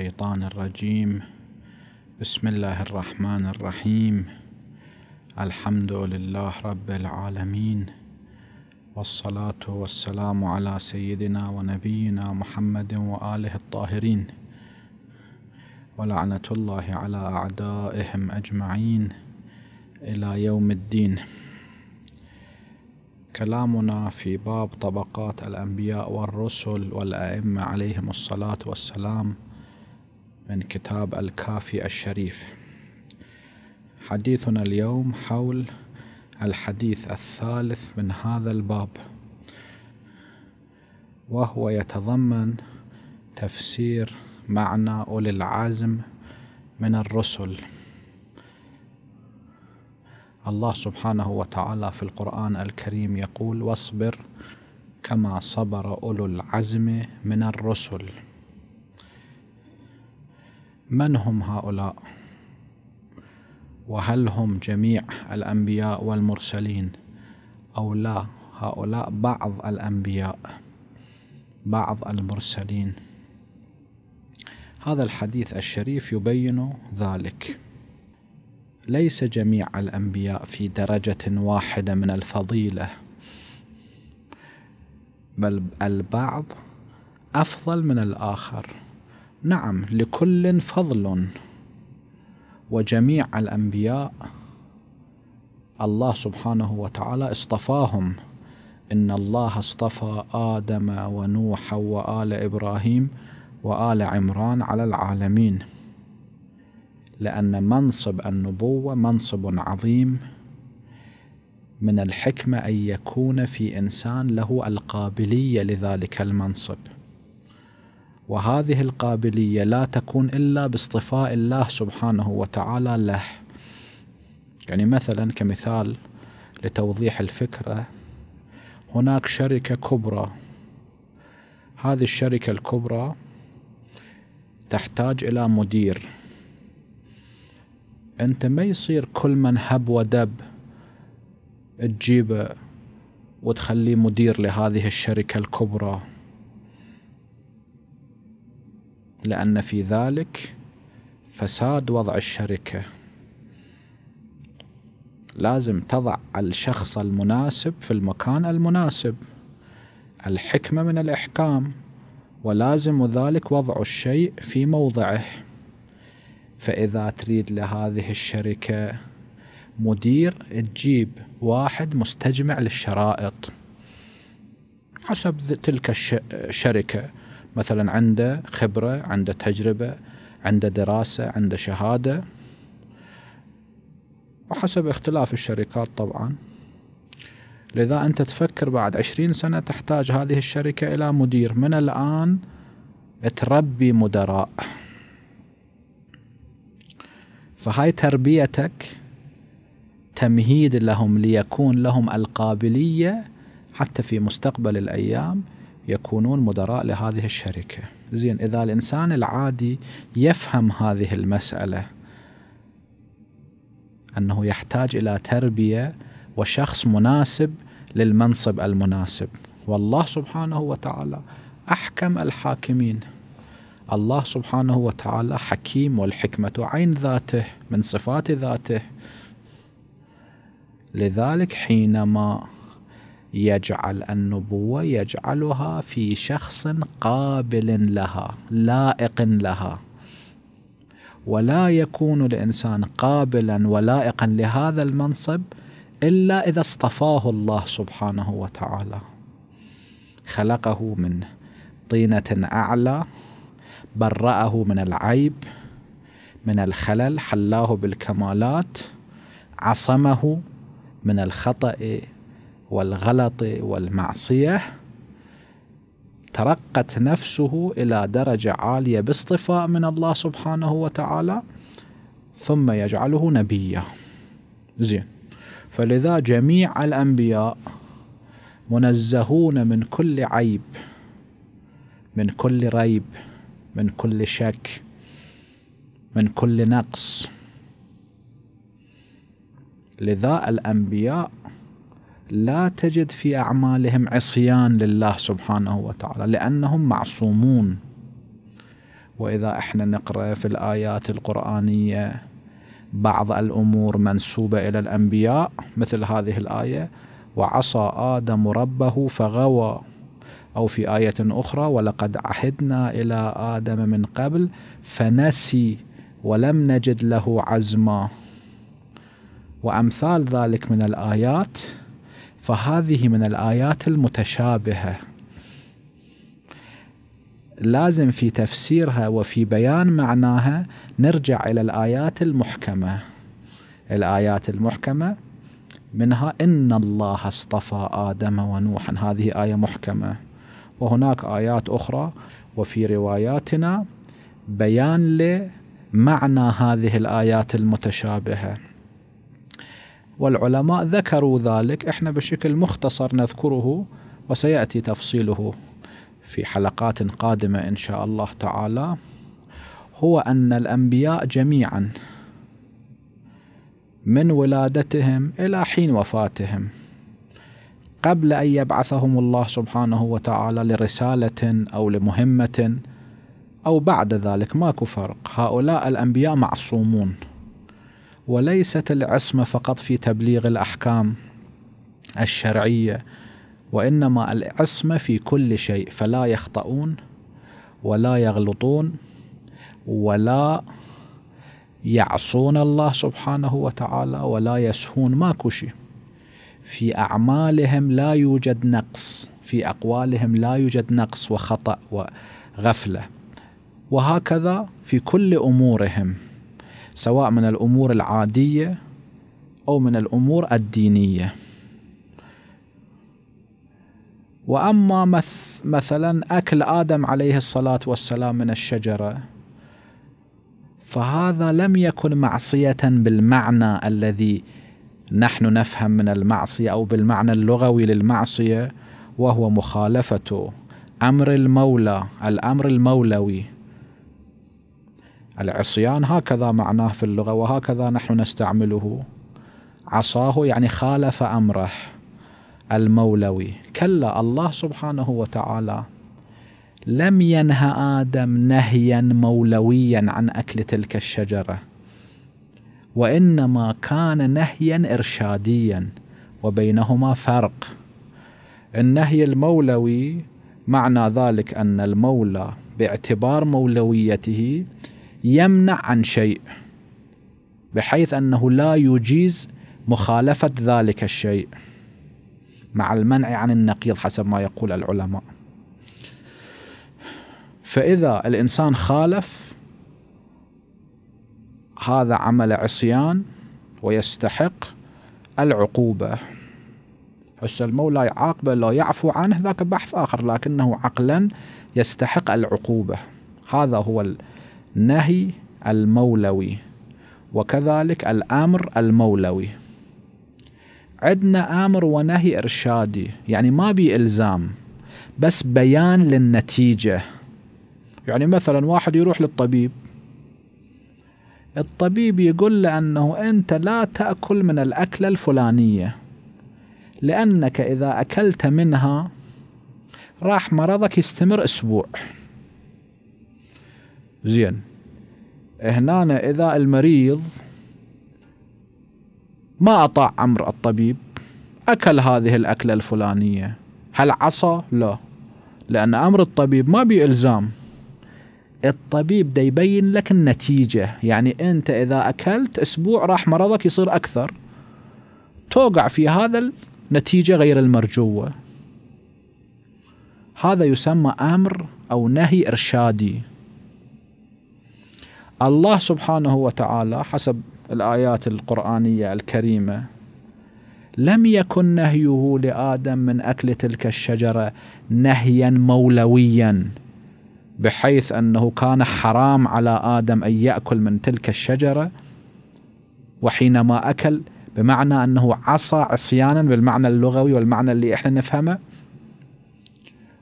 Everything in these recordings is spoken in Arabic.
الشيطان الرجيم بسم الله الرحمن الرحيم الحمد لله رب العالمين والصلاة والسلام على سيدنا ونبينا محمد وآله الطاهرين ولعنة الله على أعدائهم أجمعين إلى يوم الدين كلامنا في باب طبقات الأنبياء والرسل والأئمة عليهم الصلاة والسلام من كتاب الكافي الشريف حديثنا اليوم حول الحديث الثالث من هذا الباب وهو يتضمن تفسير معنى أولي العزم من الرسل الله سبحانه وتعالى في القرآن الكريم يقول واصبر كما صبر أولو العزم من الرسل من هم هؤلاء وهل هم جميع الانبياء والمرسلين او لا هؤلاء بعض الانبياء بعض المرسلين هذا الحديث الشريف يبين ذلك ليس جميع الانبياء في درجه واحده من الفضيله بل البعض افضل من الاخر نعم لكل فضل وجميع الأنبياء الله سبحانه وتعالى اصطفاهم إن الله اصطفى آدم ونوح وآل إبراهيم وآل عمران على العالمين لأن منصب النبوة منصب عظيم من الحكمة أن يكون في إنسان له القابلية لذلك المنصب وهذه القابلية لا تكون إلا باصطفاء الله سبحانه وتعالى له يعني مثلا كمثال لتوضيح الفكرة هناك شركة كبرى هذه الشركة الكبرى تحتاج إلى مدير أنت ما يصير كل من هب ودب تجيبه وتخليه مدير لهذه الشركة الكبرى لأن في ذلك فساد وضع الشركة لازم تضع الشخص المناسب في المكان المناسب الحكمة من الإحكام ولازم ذلك وضع الشيء في موضعه فإذا تريد لهذه الشركة مدير تجيب واحد مستجمع للشرائط حسب تلك الشركة مثلا عنده خبرة عنده تجربة عنده دراسة عنده شهادة وحسب اختلاف الشركات طبعا لذا أنت تفكر بعد عشرين سنة تحتاج هذه الشركة إلى مدير من الآن تربي مدراء فهاي تربيتك تمهيد لهم ليكون لهم القابلية حتى في مستقبل الأيام يكونون مدراء لهذه الشركة زين إذا الإنسان العادي يفهم هذه المسألة أنه يحتاج إلى تربية وشخص مناسب للمنصب المناسب والله سبحانه وتعالى أحكم الحاكمين الله سبحانه وتعالى حكيم والحكمة عين ذاته من صفات ذاته لذلك حينما يجعل النبوة يجعلها في شخص قابل لها لائق لها ولا يكون الإنسان قابلا ولائقا لهذا المنصب إلا إذا اصطفاه الله سبحانه وتعالى خلقه من طينة أعلى برأه من العيب من الخلل حلاه بالكمالات عصمه من الخطأ والغلط والمعصية ترقت نفسه إلى درجة عالية باصطفاء من الله سبحانه وتعالى ثم يجعله نبيا زين فلذا جميع الأنبياء منزهون من كل عيب من كل ريب من كل شك من كل نقص لذا الأنبياء لا تجد في أعمالهم عصيان لله سبحانه وتعالى لأنهم معصومون وإذا إحنا نقرأ في الآيات القرآنية بعض الأمور منسوبة إلى الأنبياء مثل هذه الآية وعصى آدم ربه فغوى أو في آية أخرى ولقد عهدنا إلى آدم من قبل فنسي ولم نجد له عزما وأمثال ذلك من الآيات فهذه من الآيات المتشابهة لازم في تفسيرها وفي بيان معناها نرجع إلى الآيات المحكمة الآيات المحكمة منها إن الله اصطفى آدم ونوحا هذه آية محكمة وهناك آيات أخرى وفي رواياتنا بيان لمعنى هذه الآيات المتشابهة والعلماء ذكروا ذلك احنا بشكل مختصر نذكره وسياتي تفصيله في حلقات قادمه ان شاء الله تعالى هو ان الانبياء جميعا من ولادتهم الى حين وفاتهم قبل ان يبعثهم الله سبحانه وتعالى لرساله او لمهمه او بعد ذلك ماكو فرق هؤلاء الانبياء معصومون وليست العصمه فقط في تبليغ الاحكام الشرعيه وانما العصمه في كل شيء فلا يخطئون ولا يغلطون ولا يعصون الله سبحانه وتعالى ولا يسهون ماكو شيء في أعمالهم لا يوجد نقص في أقوالهم لا يوجد نقص وخطأ وغفلة وهكذا في كل أمورهم سواء من الأمور العادية أو من الأمور الدينية وأما مث مثلا أكل آدم عليه الصلاة والسلام من الشجرة فهذا لم يكن معصية بالمعنى الذي نحن نفهم من المعصية أو بالمعنى اللغوي للمعصية وهو مخالفة أمر المولى الأمر المولوي العصيان هكذا معناه في اللغة وهكذا نحن نستعمله عصاه يعني خالف أمره المولوي كلا الله سبحانه وتعالى لم ينهى آدم نهيا مولويا عن أكل تلك الشجرة وإنما كان نهيا إرشاديا وبينهما فرق النهي المولوي معنى ذلك أن المولى باعتبار مولويته يمنع عن شيء بحيث انه لا يجيز مخالفه ذلك الشيء مع المنع عن النقيض حسب ما يقول العلماء فاذا الانسان خالف هذا عمل عصيان ويستحق العقوبه هسه المولى يعاقبه لا يعفو عنه ذاك بحث اخر لكنه عقلا يستحق العقوبه هذا هو نهي المولوي وكذلك الأمر المولوي عندنا أمر ونهي إرشادي يعني ما بي إلزام بس بيان للنتيجة يعني مثلا واحد يروح للطبيب الطبيب يقول له أنه أنت لا تأكل من الأكلة الفلانية لأنك إذا أكلت منها راح مرضك يستمر أسبوع زين إيه، هنا اذا المريض ما اطاع امر الطبيب اكل هذه الاكله الفلانيه هل عصى لا لان امر الطبيب ما بي الزام الطبيب دا يبين لك النتيجة يعني أنت إذا أكلت أسبوع راح مرضك يصير أكثر توقع في هذا النتيجة غير المرجوة هذا يسمى أمر أو نهي إرشادي الله سبحانه وتعالى حسب الآيات القرآنية الكريمة لم يكن نهيه لآدم من أكل تلك الشجرة نهيا مولويا بحيث أنه كان حرام على آدم أن يأكل من تلك الشجرة وحينما أكل بمعنى أنه عصى عصيانا بالمعنى اللغوي والمعنى اللي إحنا نفهمه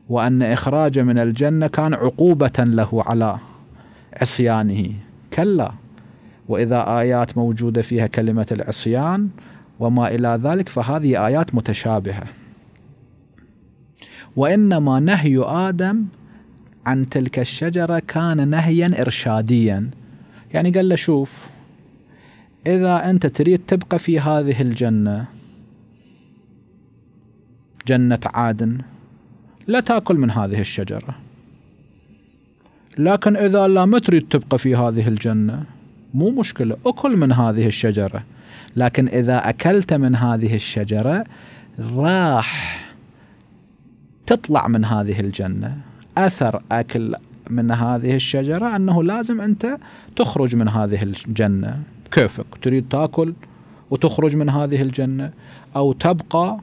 وأن إخراجه من الجنة كان عقوبة له على عصيانه كلا واذا ايات موجوده فيها كلمه العصيان وما الى ذلك فهذه ايات متشابهه وانما نهي ادم عن تلك الشجره كان نهيا ارشاديا يعني قال له شوف اذا انت تريد تبقى في هذه الجنه جنه عادن لا تاكل من هذه الشجره لكن إذا لا ما تريد تبقى في هذه الجنة مو مشكلة أكل من هذه الشجرة لكن إذا أكلت من هذه الشجرة راح تطلع من هذه الجنة أثر أكل من هذه الشجرة أنه لازم أنت تخرج من هذه الجنة كيفك تريد تأكل وتخرج من هذه الجنة أو تبقى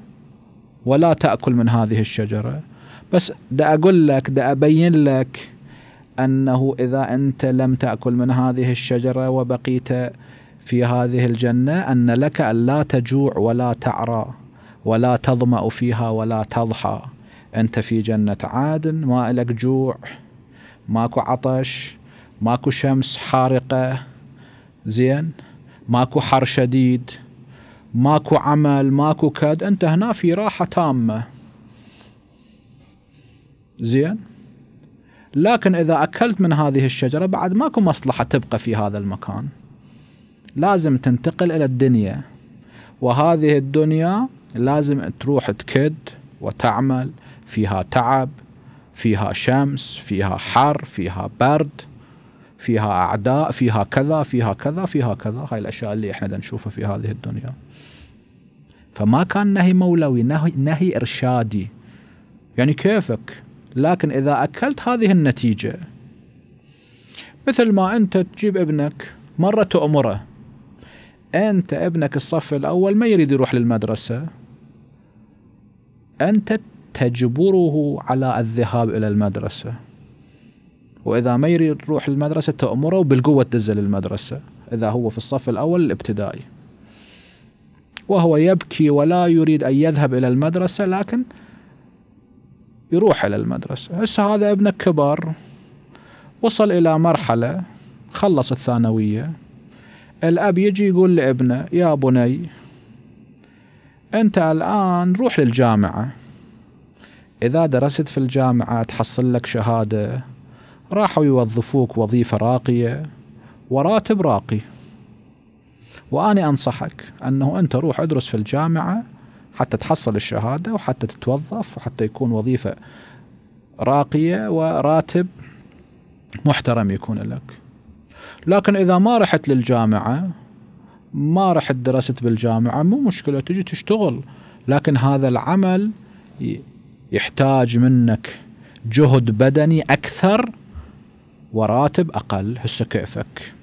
ولا تأكل من هذه الشجرة بس دا أقول لك دا أبين لك أنه إذا أنت لم تأكل من هذه الشجرة وبقيت في هذه الجنة أن لك أن لا تجوع ولا تعرى ولا تظمأ فيها ولا تضحى أنت في جنة عادن ما لك جوع ماكو عطش ماكو شمس حارقة زين ماكو حر شديد ماكو عمل ماكو كد أنت هنا في راحة تامة زين لكن إذا أكلت من هذه الشجرة بعد ماكو مصلحة تبقى في هذا المكان لازم تنتقل إلى الدنيا وهذه الدنيا لازم تروح تكد وتعمل فيها تعب فيها شمس فيها حر فيها برد فيها أعداء فيها كذا فيها كذا فيها كذا هاي الأشياء اللي إحنا نشوفها في هذه الدنيا فما كان نهي مولوي نهي, نهي إرشادي يعني كيفك لكن إذا أكلت هذه النتيجة مثل ما أنت تجيب ابنك مرة تأمره أنت ابنك الصف الأول ما يريد يروح للمدرسة أنت تجبره على الذهاب إلى المدرسة وإذا ما يريد يروح للمدرسة تأمره بالقوة تدزه للمدرسة إذا هو في الصف الأول الابتدائي وهو يبكي ولا يريد أن يذهب إلى المدرسة لكن يروح إلى المدرسة هسه هذا ابنك كبر وصل إلى مرحلة خلص الثانوية الأب يجي يقول لابنه يا بني أنت الآن روح للجامعة إذا درست في الجامعة تحصل لك شهادة راحوا يوظفوك وظيفة راقية وراتب راقي وأنا أنصحك أنه أنت روح ادرس في الجامعة حتى تحصل الشهاده وحتى تتوظف وحتى يكون وظيفه راقيه وراتب محترم يكون لك. لكن اذا ما رحت للجامعه ما رحت درست بالجامعه مو مشكله تجي تشتغل لكن هذا العمل يحتاج منك جهد بدني اكثر وراتب اقل هسه كيفك.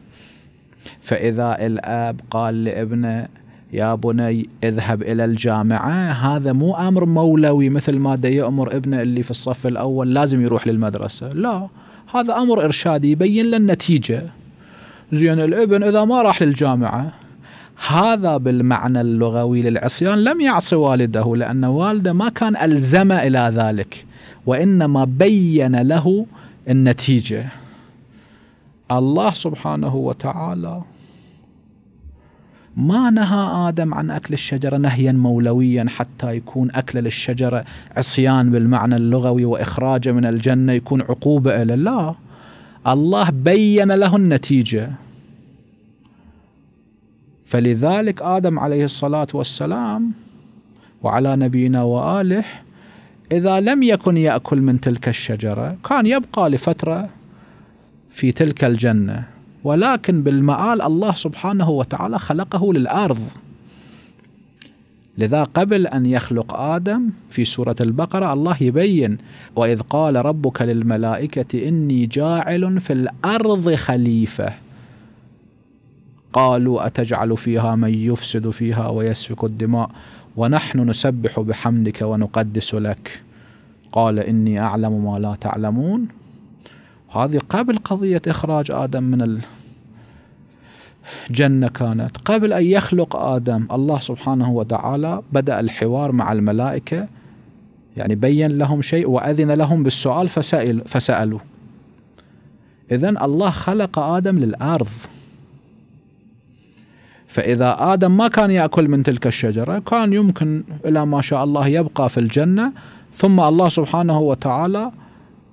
فاذا الاب قال لابنه يا بني اذهب إلى الجامعة هذا مو أمر مولوي مثل ما دي يأمر ابنه اللي في الصف الأول لازم يروح للمدرسة لا هذا أمر إرشادي يبين له النتيجة زين الابن إذا ما راح للجامعة هذا بالمعنى اللغوي للعصيان لم يعص والده لأن والده ما كان ألزم إلى ذلك وإنما بين له النتيجة الله سبحانه وتعالى ما نهى آدم عن أكل الشجرة نهيا مولويا حتى يكون أكل للشجرة عصيان بالمعنى اللغوي وإخراجه من الجنة يكون عقوبة إلى لا الله بين له النتيجة فلذلك آدم عليه الصلاة والسلام وعلى نبينا وآله إذا لم يكن يأكل من تلك الشجرة كان يبقى لفترة في تلك الجنة ولكن بالمآل الله سبحانه وتعالى خلقه للأرض لذا قبل أن يخلق آدم في سورة البقرة الله يبين وإذ قال ربك للملائكة إني جاعل في الأرض خليفة قالوا أتجعل فيها من يفسد فيها ويسفك الدماء ونحن نسبح بحمدك ونقدس لك قال إني أعلم ما لا تعلمون هذه قبل قضية إخراج آدم من الجنة كانت قبل أن يخلق آدم الله سبحانه وتعالى بدأ الحوار مع الملائكة يعني بين لهم شيء وأذن لهم بالسؤال فسأل فسألوا إذا الله خلق آدم للأرض فإذا آدم ما كان يأكل من تلك الشجرة كان يمكن إلى ما شاء الله يبقى في الجنة ثم الله سبحانه وتعالى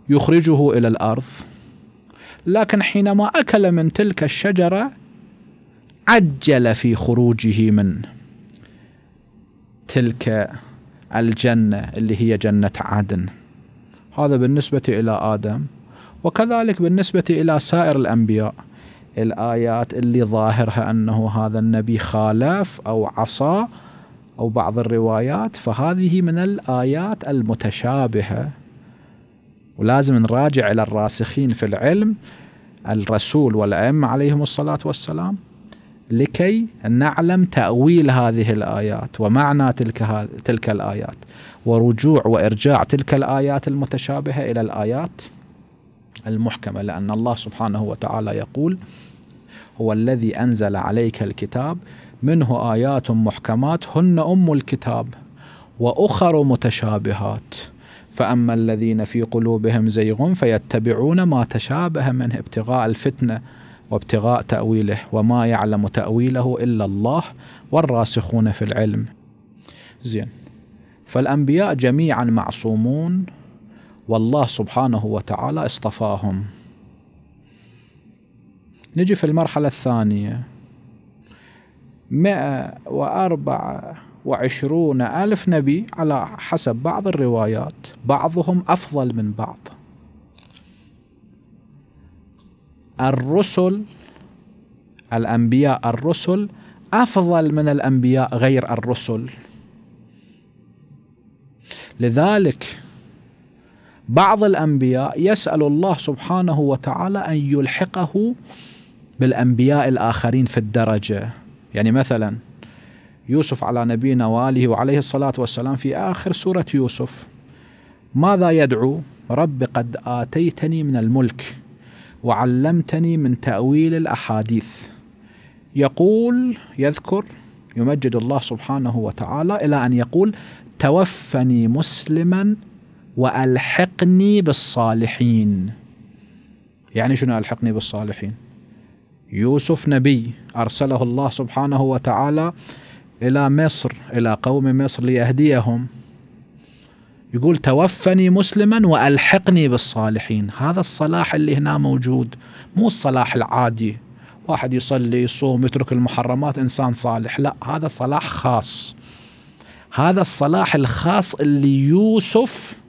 يخرجه إلى الأرض لكن حينما أكل من تلك الشجرة عجل في خروجه من تلك الجنة اللي هي جنة عدن هذا بالنسبة إلى آدم وكذلك بالنسبة إلى سائر الأنبياء الآيات اللي ظاهرها أنه هذا النبي خالف أو عصى أو بعض الروايات فهذه من الآيات المتشابهة ولازم نراجع إلى الراسخين في العلم الرسول والأئمة عليهم الصلاة والسلام لكي نعلم تأويل هذه الآيات ومعنى تلك, تلك الآيات ورجوع وإرجاع تلك الآيات المتشابهة إلى الآيات المحكمة لأن الله سبحانه وتعالى يقول هو الذي أنزل عليك الكتاب منه آيات محكمات هن أم الكتاب وأخر متشابهات فأما الذين في قلوبهم زيغ فيتبعون ما تشابه منه ابتغاء الفتنة وابتغاء تأويله وما يعلم تأويله إلا الله والراسخون في العلم زين فالأنبياء جميعا معصومون والله سبحانه وتعالى اصطفاهم نجي في المرحلة الثانية مئة وأربعة وعشرون ألف نبي على حسب بعض الروايات بعضهم أفضل من بعض الرسل الأنبياء الرسل أفضل من الأنبياء غير الرسل لذلك بعض الأنبياء يسأل الله سبحانه وتعالى أن يلحقه بالأنبياء الآخرين في الدرجة يعني مثلاً يوسف على نبينا واله وعليه الصلاه والسلام في اخر سوره يوسف ماذا يدعو؟ رب قد اتيتني من الملك وعلمتني من تاويل الاحاديث. يقول يذكر يمجد الله سبحانه وتعالى الى ان يقول توفني مسلما والحقني بالصالحين. يعني شنو الحقني بالصالحين؟ يوسف نبي ارسله الله سبحانه وتعالى إلى مصر إلى قوم مصر ليهديهم يقول توفني مسلما وألحقني بالصالحين هذا الصلاح اللي هنا موجود مو الصلاح العادي واحد يصلي يصوم يترك المحرمات إنسان صالح لا هذا صلاح خاص هذا الصلاح الخاص اللي يوسف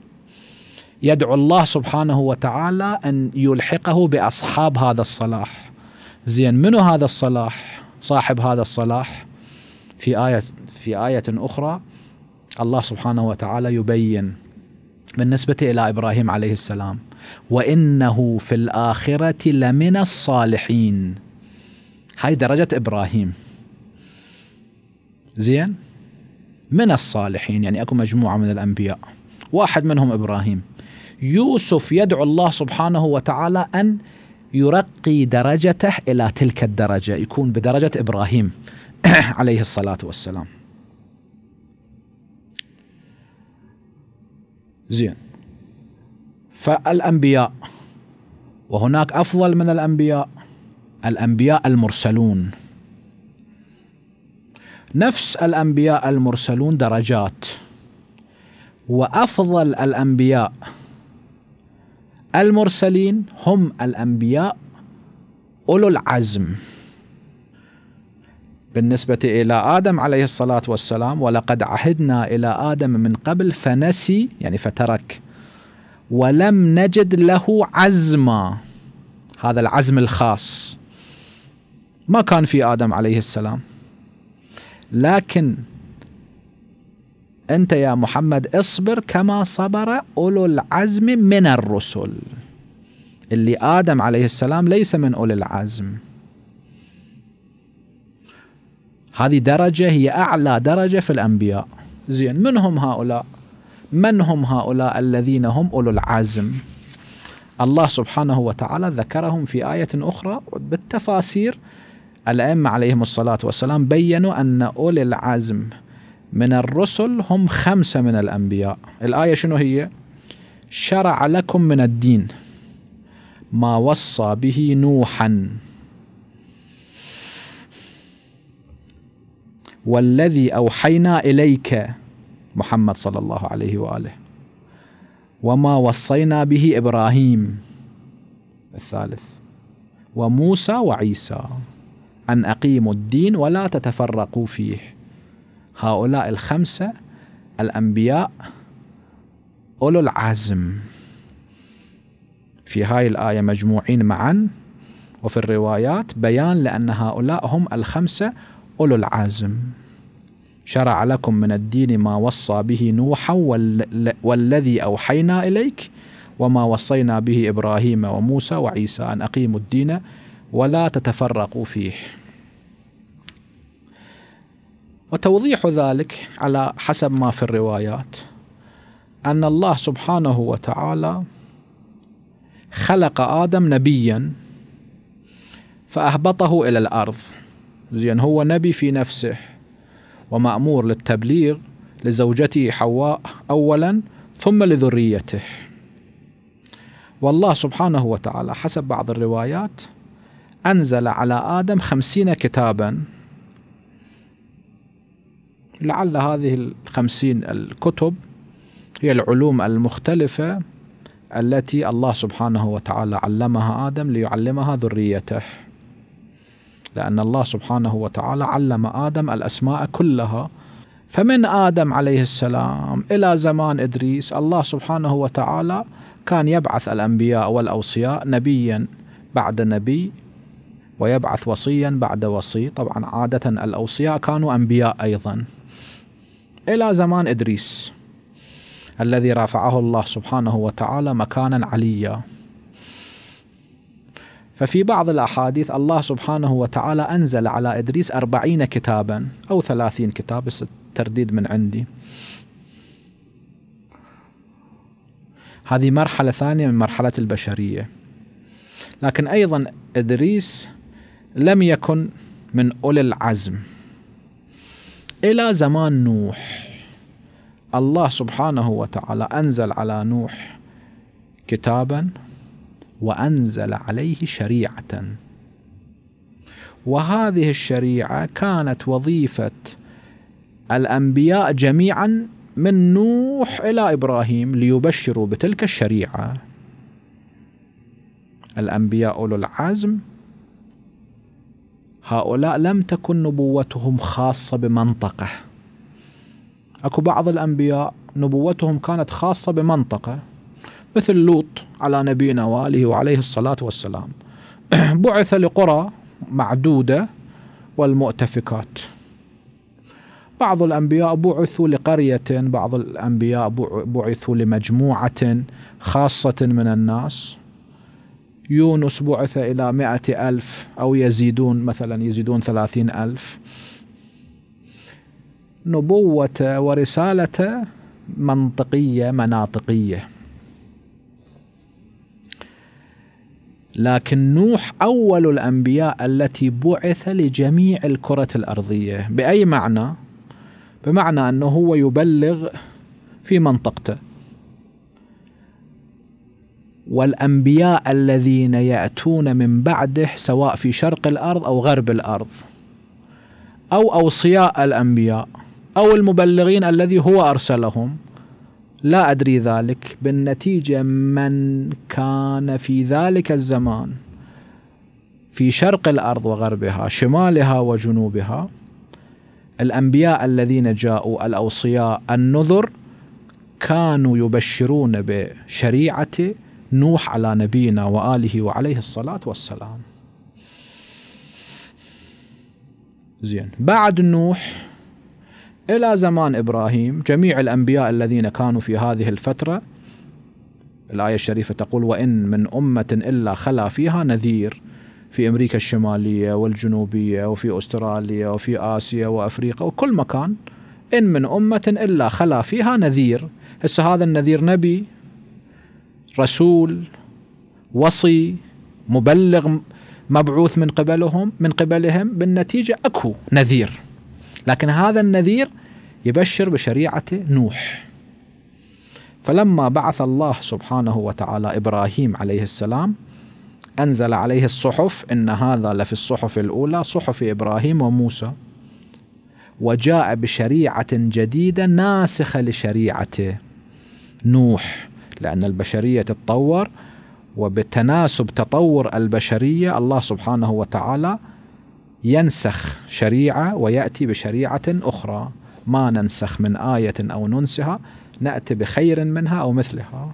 يدعو الله سبحانه وتعالى أن يلحقه بأصحاب هذا الصلاح زين منو هذا الصلاح صاحب هذا الصلاح في آية في آية أخرى الله سبحانه وتعالى يبين بالنسبة إلى إبراهيم عليه السلام وإنه في الآخرة لمن الصالحين هاي درجة إبراهيم زين من الصالحين يعني أكو مجموعة من الأنبياء واحد منهم إبراهيم يوسف يدعو الله سبحانه وتعالى أن يرقي درجته إلى تلك الدرجة يكون بدرجة إبراهيم عليه الصلاة والسلام زين فالأنبياء وهناك أفضل من الأنبياء الأنبياء المرسلون نفس الأنبياء المرسلون درجات وأفضل الأنبياء المرسلين هم الأنبياء أولو العزم بالنسبة إلى آدم عليه الصلاة والسلام ولقد عهدنا إلى آدم من قبل فنسي يعني فترك ولم نجد له عزما هذا العزم الخاص ما كان في آدم عليه السلام لكن أنت يا محمد اصبر كما صبر أولو العزم من الرسل اللي آدم عليه السلام ليس من أولي العزم هذه درجة هي أعلى درجة في الأنبياء زين من هم هؤلاء من هم هؤلاء الذين هم أولو العزم الله سبحانه وتعالى ذكرهم في آية أخرى بالتفاسير الأئمة عليهم الصلاة والسلام بيّنوا أن أولي العزم من الرسل هم خمسة من الأنبياء الآية شنو هي؟ شرع لكم من الدين ما وصى به نوحاً والذي أوحينا إليك محمد صلى الله عليه وآله وما وصينا به إبراهيم الثالث وموسى وعيسى أن أقيموا الدين ولا تتفرقوا فيه هؤلاء الخمسة الأنبياء أولو العزم في هاي الآية مجموعين معا وفي الروايات بيان لأن هؤلاء هم الخمسة أولو العزم شرع لكم من الدين ما وصى به نوحا والذي أوحينا إليك وما وصينا به إبراهيم وموسى وعيسى أن أقيموا الدين ولا تتفرقوا فيه وتوضيح ذلك على حسب ما في الروايات أن الله سبحانه وتعالى خلق آدم نبيا فأهبطه إلى الأرض زين هو نبي في نفسه ومأمور للتبليغ لزوجته حواء أولا ثم لذريته والله سبحانه وتعالى حسب بعض الروايات أنزل على آدم خمسين كتابا لعل هذه الخمسين الكتب هي العلوم المختلفة التي الله سبحانه وتعالى علمها آدم ليعلمها ذريته لأن الله سبحانه وتعالى علم آدم الأسماء كلها فمن آدم عليه السلام إلى زمان إدريس الله سبحانه وتعالى كان يبعث الأنبياء والأوصياء نبيا بعد نبي ويبعث وصيا بعد وصي طبعا عادة الأوصياء كانوا أنبياء أيضا إلى زمان إدريس الذي رفعه الله سبحانه وتعالى مكانا عليا ففي بعض الأحاديث الله سبحانه وتعالى أنزل على إدريس أربعين كتابا أو ثلاثين كتاب بس الترديد من عندي هذه مرحلة ثانية من مرحلة البشرية لكن أيضا إدريس لم يكن من أولي العزم إلى زمان نوح الله سبحانه وتعالى أنزل على نوح كتابا وأنزل عليه شريعة وهذه الشريعة كانت وظيفة الأنبياء جميعا من نوح إلى إبراهيم ليبشروا بتلك الشريعة الأنبياء أولو العزم هؤلاء لم تكن نبوتهم خاصة بمنطقة أكو بعض الأنبياء نبوتهم كانت خاصة بمنطقة مثل لوط على نبينا واله وعليه الصلاه والسلام بعث لقرى معدوده والمؤتفكات بعض الانبياء بعثوا لقريه بعض الانبياء بعثوا لمجموعه خاصه من الناس يونس بعث إلى مائة ألف أو يزيدون مثلا يزيدون ثلاثين ألف نبوة ورسالة منطقية مناطقية لكن نوح أول الأنبياء التي بعث لجميع الكرة الأرضية بأي معنى؟ بمعنى أنه هو يبلغ في منطقته والأنبياء الذين يأتون من بعده سواء في شرق الأرض أو غرب الأرض أو أوصياء الأنبياء أو المبلغين الذي هو أرسلهم لا أدري ذلك بالنتيجة من كان في ذلك الزمان في شرق الأرض وغربها شمالها وجنوبها الأنبياء الذين جاءوا الأوصياء النذر كانوا يبشرون بشريعة نوح على نبينا وآله وعليه الصلاة والسلام زين بعد نوح إلى زمان إبراهيم جميع الأنبياء الذين كانوا في هذه الفترة الآية الشريفة تقول وإن من أمة إلا خلا فيها نذير في أمريكا الشمالية والجنوبية وفي أستراليا وفي آسيا وأفريقيا وكل مكان إن من أمة إلا خلا فيها نذير هسه هذا النذير نبي رسول وصي مبلغ مبعوث من قبلهم من قبلهم بالنتيجة أكو نذير لكن هذا النذير يبشر بشريعة نوح فلما بعث الله سبحانه وتعالى إبراهيم عليه السلام أنزل عليه الصحف إن هذا لفي الصحف الأولى صحف إبراهيم وموسى وجاء بشريعة جديدة ناسخة لشريعة نوح لأن البشرية تتطور وبتناسب تطور البشرية الله سبحانه وتعالى ينسخ شريعه وياتي بشريعه اخرى ما ننسخ من ايه او ننسها ناتي بخير منها او مثلها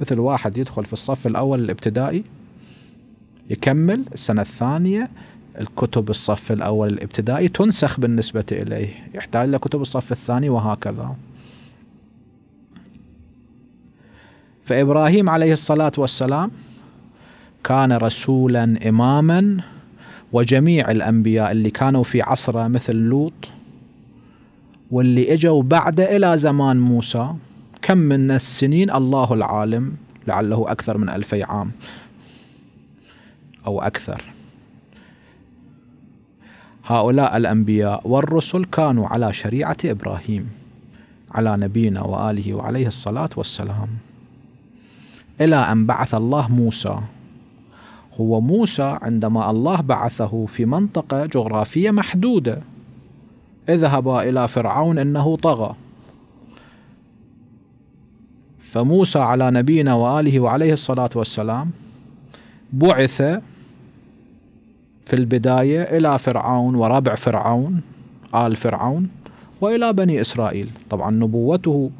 مثل واحد يدخل في الصف الاول الابتدائي يكمل السنه الثانيه الكتب الصف الاول الابتدائي تنسخ بالنسبه اليه يحتاج الى كتب الصف الثاني وهكذا فابراهيم عليه الصلاه والسلام كان رسولا اماما وجميع الأنبياء اللي كانوا في عصره مثل لوط واللي اجوا بعده إلى زمان موسى كم من السنين الله العالم لعله أكثر من ألفي عام أو أكثر هؤلاء الأنبياء والرسل كانوا على شريعة إبراهيم على نبينا وآله وعليه الصلاة والسلام إلى أن بعث الله موسى هو موسى عندما الله بعثه في منطقة جغرافية محدودة اذهبا إلى فرعون إنه طغى فموسى على نبينا وآله وعليه الصلاة والسلام بعث في البداية إلى فرعون وربع فرعون آل فرعون وإلى بني إسرائيل طبعا نبوته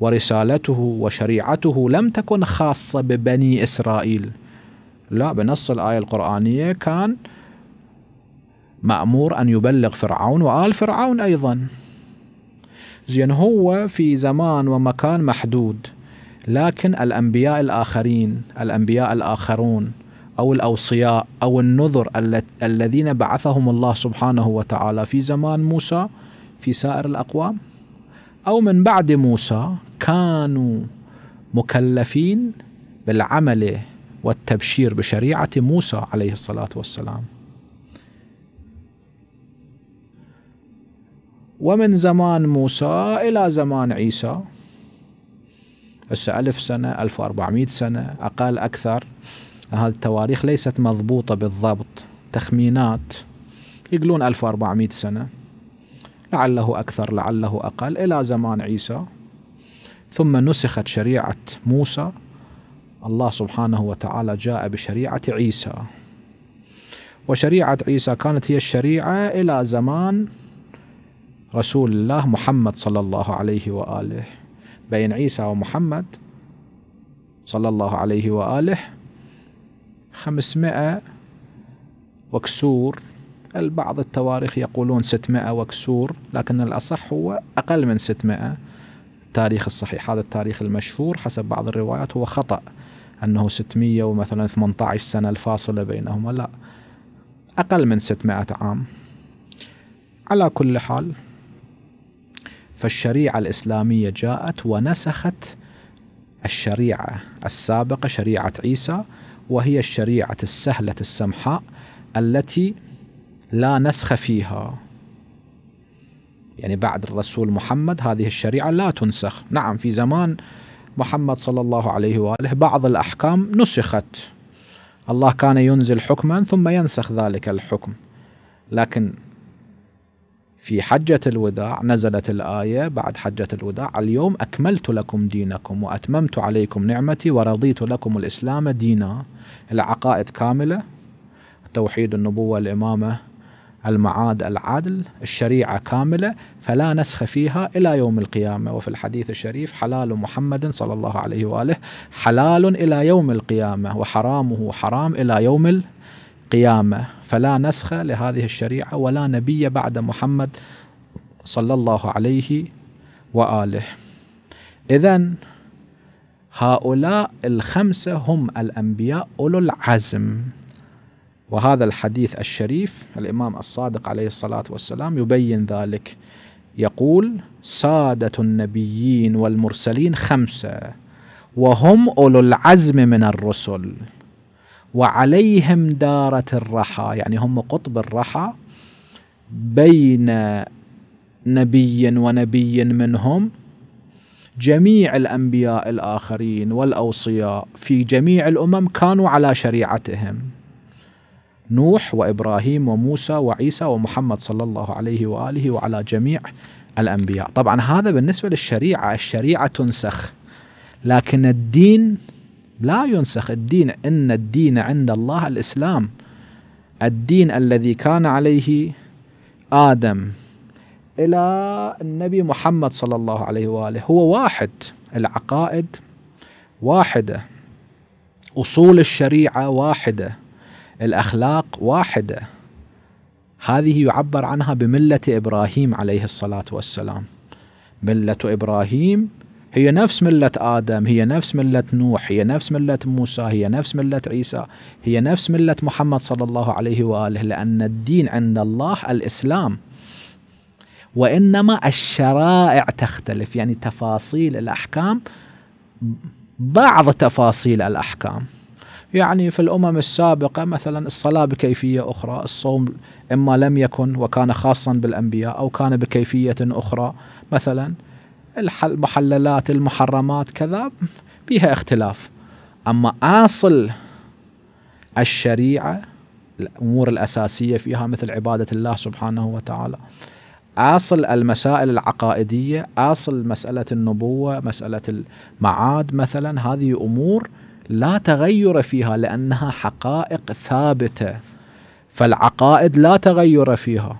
ورسالته وشريعته لم تكن خاصة ببني إسرائيل لا بنص الآية القرآنية كان مأمور أن يبلغ فرعون وآل فرعون أيضا زين هو في زمان ومكان محدود لكن الأنبياء الآخرين الأنبياء الآخرون أو الأوصياء أو النذر الذين بعثهم الله سبحانه وتعالى في زمان موسى في سائر الأقوام أو من بعد موسى كانوا مكلفين بالعمل والتبشير بشريعة موسى عليه الصلاة والسلام ومن زمان موسى إلى زمان عيسى هسه ألف سنة ألف وأربعمائة سنة أقل أكثر هذه التواريخ ليست مضبوطة بالضبط تخمينات يقولون 1400 سنة لعله أكثر لعله أقل إلى زمان عيسى ثم نسخت شريعة موسى الله سبحانه وتعالى جاء بشريعة عيسى وشريعة عيسى كانت هي الشريعة إلى زمان رسول الله محمد صلى الله عليه وآله بين عيسى ومحمد صلى الله عليه وآله خمسمائة وكسور البعض التواريخ يقولون 600 وكسور لكن الأصح هو أقل من 600 التاريخ الصحيح هذا التاريخ المشهور حسب بعض الروايات هو خطأ أنه 600 ومثلا 18 سنة الفاصلة بينهما لا أقل من 600 عام على كل حال فالشريعة الإسلامية جاءت ونسخت الشريعة السابقة شريعة عيسى وهي الشريعة السهلة السمحاء التي لا نسخ فيها يعني بعد الرسول محمد هذه الشريعة لا تنسخ نعم في زمان محمد صلى الله عليه واله بعض الاحكام نسخت الله كان ينزل حكما ثم ينسخ ذلك الحكم لكن في حجة الوداع نزلت الآية بعد حجة الوداع اليوم أكملت لكم دينكم وأتممت عليكم نعمتي ورضيت لكم الإسلام دينا العقائد كاملة توحيد النبوة الإمامة المعاد العدل الشريعة كاملة فلا نسخ فيها إلى يوم القيامة وفي الحديث الشريف حلال محمد صلى الله عليه وآله حلال إلى يوم القيامة وحرامه حرام إلى يوم القيامة فلا نسخ لهذه الشريعة ولا نبي بعد محمد صلى الله عليه وآله إذا هؤلاء الخمسة هم الأنبياء أولو العزم وهذا الحديث الشريف الإمام الصادق عليه الصلاة والسلام يبين ذلك يقول سادة النبيين والمرسلين خمسة وهم أولو العزم من الرسل وعليهم دارة الرحى يعني هم قطب الرحى بين نبي ونبي منهم جميع الأنبياء الآخرين والأوصياء في جميع الأمم كانوا على شريعتهم نوح وابراهيم وموسى وعيسى ومحمد صلى الله عليه واله وعلى جميع الانبياء. طبعا هذا بالنسبه للشريعه، الشريعه تنسخ لكن الدين لا ينسخ، الدين ان الدين عند الله الاسلام. الدين الذي كان عليه ادم الى النبي محمد صلى الله عليه واله هو واحد، العقائد واحده. اصول الشريعه واحده. الأخلاق واحدة هذه يعبر عنها بملة إبراهيم عليه الصلاة والسلام ملة إبراهيم هي نفس ملة آدم هي نفس ملة نوح هي نفس ملة موسى هي نفس ملة عيسى هي نفس ملة محمد صلى الله عليه وآله لأن الدين عند الله الإسلام وإنما الشرائع تختلف يعني تفاصيل الأحكام بعض تفاصيل الأحكام يعني في الأمم السابقة مثلا الصلاة بكيفية أخرى الصوم إما لم يكن وكان خاصا بالأنبياء أو كان بكيفية أخرى مثلا المحللات المحرمات كذا فيها اختلاف أما أصل الشريعة الأمور الأساسية فيها مثل عبادة الله سبحانه وتعالى اصل المسائل العقائديه اصل مساله النبوه مساله المعاد مثلا هذه امور لا تغير فيها لأنها حقائق ثابتة فالعقائد لا تغير فيها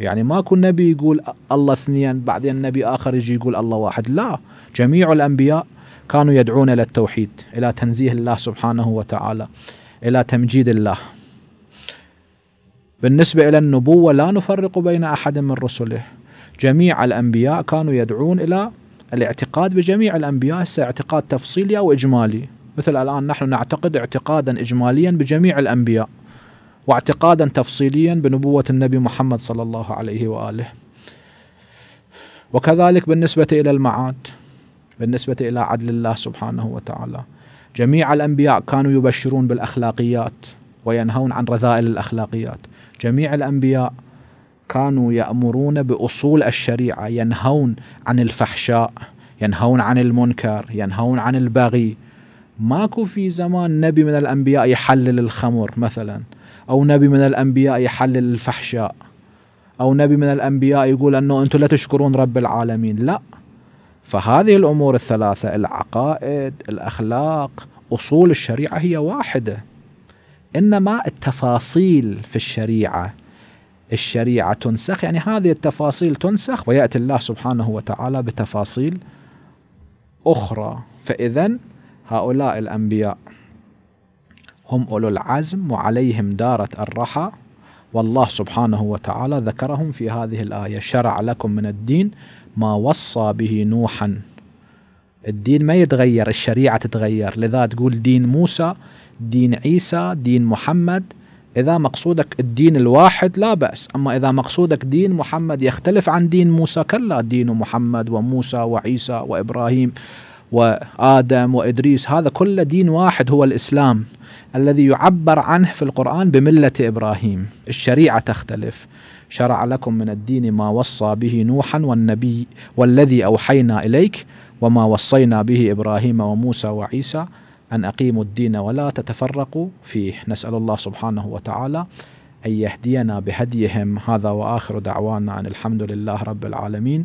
يعني ماكو نبي يقول الله اثنين بعدين نبي آخر يجي يقول الله واحد لا جميع الأنبياء كانوا يدعون إلى التوحيد إلى تنزيه الله سبحانه وتعالى إلى تمجيد الله بالنسبة إلى النبوة لا نفرق بين أحد من رسله جميع الأنبياء كانوا يدعون إلى الاعتقاد بجميع الأنبياء اعتقاد تفصيلي أو إجمالي مثل الآن نحن نعتقد اعتقادا إجماليا بجميع الأنبياء واعتقادا تفصيليا بنبوة النبي محمد صلى الله عليه وآله وكذلك بالنسبة إلى المعاد بالنسبة إلى عدل الله سبحانه وتعالى جميع الأنبياء كانوا يبشرون بالأخلاقيات وينهون عن رذائل الأخلاقيات جميع الأنبياء كانوا يأمرون بأصول الشريعة ينهون عن الفحشاء ينهون عن المنكر ينهون عن البغي ماكو في زمان نبي من الأنبياء يحلل الخمر مثلا أو نبي من الأنبياء يحلل الفحشاء أو نبي من الأنبياء يقول أنه أنتم لا تشكرون رب العالمين لا فهذه الأمور الثلاثة العقائد الأخلاق أصول الشريعة هي واحدة إنما التفاصيل في الشريعة الشريعة تنسخ يعني هذه التفاصيل تنسخ ويأتي الله سبحانه وتعالى بتفاصيل أخرى فإذا هؤلاء الأنبياء هم أولو العزم وعليهم دارت الرحى والله سبحانه وتعالى ذكرهم في هذه الآية شرع لكم من الدين ما وصى به نوحا الدين ما يتغير الشريعة تتغير لذا تقول دين موسى دين عيسى دين محمد إذا مقصودك الدين الواحد لا بأس أما إذا مقصودك دين محمد يختلف عن دين موسى كلا دين محمد وموسى وعيسى وإبراهيم وادم وادريس هذا كله دين واحد هو الاسلام الذي يعبر عنه في القران بمله ابراهيم، الشريعه تختلف. شرع لكم من الدين ما وصى به نوحا والنبي والذي اوحينا اليك وما وصينا به ابراهيم وموسى وعيسى ان اقيموا الدين ولا تتفرقوا فيه، نسال الله سبحانه وتعالى ان يهدينا بهديهم هذا واخر دعوانا ان الحمد لله رب العالمين.